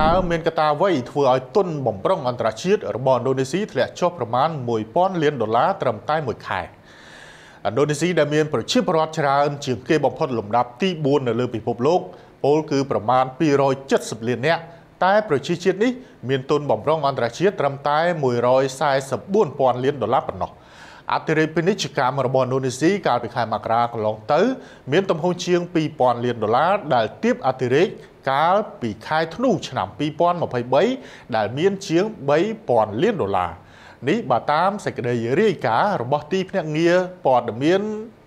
តើមានកត្តាអ្វីធ្វើឲ្យទុនបំប្រុងអន្តរជាតិរបស់ឥណ្ឌូនេស៊ីធ្លាក់ចុះប្រមាណ1000លានដុល្លារត្រឹមតែមួយខែឥណ្ឌូនេស៊ីដែលមានប្រជាពលរដ្ឋច្រើនជាងគេបំផុត លំដាប់ទី4នៅលើពិភពលោកពលគឺប្រមាណ270លាននាក់តែ ប្រជាជាតិនេះ មានទុនបំរុងអន្តរជាតិត្រឹមតែ144,000លានដុល្លារប៉ុណ្ណោះ។អធិរាជពាណិជ្ជកម្មរបស់ឥណ្ឌូនេស៊ីកាលពីខែមករាកន្លងទៅ មានទំហំជាង2000លានដុល្លារដែលទៀបអធិរាជកាលពីខែធ្នូឆ្នាំ2023ដែលមានជាង3000លានដុល្លារនេះបើតាមសេចក្តីរាយការណ៍របស់ទីភ្នាក់ងារព័ត៌មាន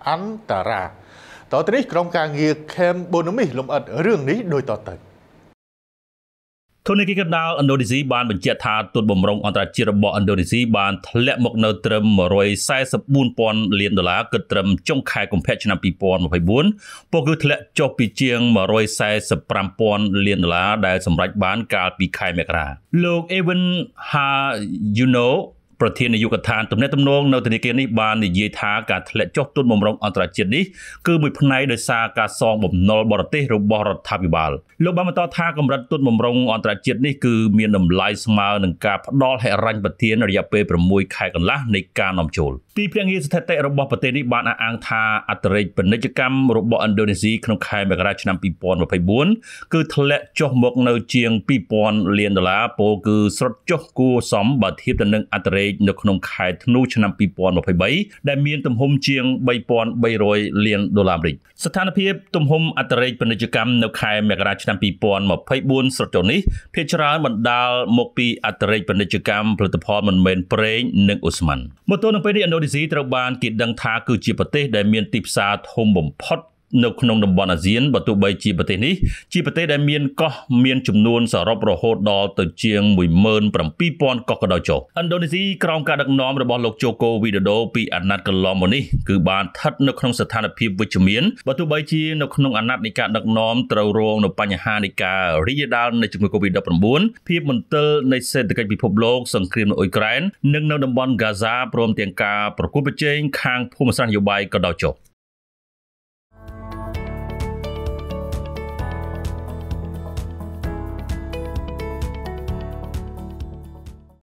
អន្តរជាតិតទៅនេះក្រុមការងារ Cambonomis លំអិតរឿងនេះដូចតទៅធនាគារកណ្ដាលឥណ្ឌូនេស៊ីបានបញ្ជាក់ថាទូតបំរុងអន្តរជាតិរបស់ឥណ្ឌូនេស៊ីបានធ្លាក់មកនៅត្រឹម144,000លានដុល្លារគិតត្រឹមចុងខែកុម្ភៈឆ្នាំ2024ពោលគឺធ្លាក់ចុះពីជាង145,000លានដុល្លារដែលសម្រេចបានកាលពីខែមករាលោក Evan Ha Yuno ប្រធាននាយកដ្ឋានទំនាក់ទំនងនៅធនាគារនេះបាននិយាយថាការធ្លាក់ចុះទុនបំរុងអន្តរជាតិនេះគឺមួយផ្នែកដោយសារការសងបំណុលបរទេសរបស់រដ្ឋាភិបាលលោកបានបន្តថាកម្រិតទុនបំរុងអន្តរជាតិនេះគឺមានតម្លៃស្មើនឹងការផ្ដល់ហិរញ្ញប្បទានរយៈពេល6ខែកន្លះនៃការនាំចូលទីភ្នាក់ងារស្ថិតិរបស់ប្រទេសនេះបានអះអាងថាអត្រាពាណិជ្ជកម្មរបស់ឥណ្ឌូនេស៊ីក្នុងខែមករាឆ្នាំ2024គឺធ្លាក់ចុះមកនៅជាង2000លានដុល្លារពោលគឺស្រុតចុះគួរសមបើធៀបទៅនឹងអត្រានៅក្នុងខែធ្នូឆ្នាំ2023ដែល មានទំហំជាង3300លានដុល្លារអាមេរិកស្ថានភាព ទំហំអន្តរជាតិពាណិជ្ជកម្មនៅ ខែមករាឆ្នាំ2024ស្រុតចុះនេះភាគច្រើនបណ្ដាលមកពីអន្តរជាតិពាណិជ្ជកម្មផលិតផលមិនមែនប្រេងនិងអូស្មန်មកទល់នឹងពេលនេះឥណ្ឌូនេស៊ីត្រូវបានគេដឹងថាគឺជាប្រទេសដែលមានទីផ្សារធំបំផុតនៅក្នុងតំបន់អាស៊ានបើទោះបីជាប្រទេសនេះជាប្រទេសដែលមានកោះមានចំនួនសរុបរហូតដល់ទៅជាង17000កោះក៏ដោយចុះឥណ្ឌូនេស៊ីក្រោមការដឹកនាំរបស់លោកជូកូវីដូដូពីអាណត្តិកន្លងមកនេះគឺបានស្ថិតនៅក្នុងស្ថានភាពវិជ្ជមានបើទោះបីជានៅក្នុងអាណត្តិនៃការដឹកនាំត្រូវរងនៅបញ្ហានៃការរីករាលដាលនៃជំងឺ Covid-19 ភាពមន្ទិលនៃសេដ្ឋកិច្ចពិភពលោកសង្គ្រាមនៅអ៊ុយក្រែននិងនៅតំបន់ Gaza ព្រមទាំងការប្រគល់ប្រជែងខាងភូមិសាស្ត្រនយោបាយក៏ដោយចុះ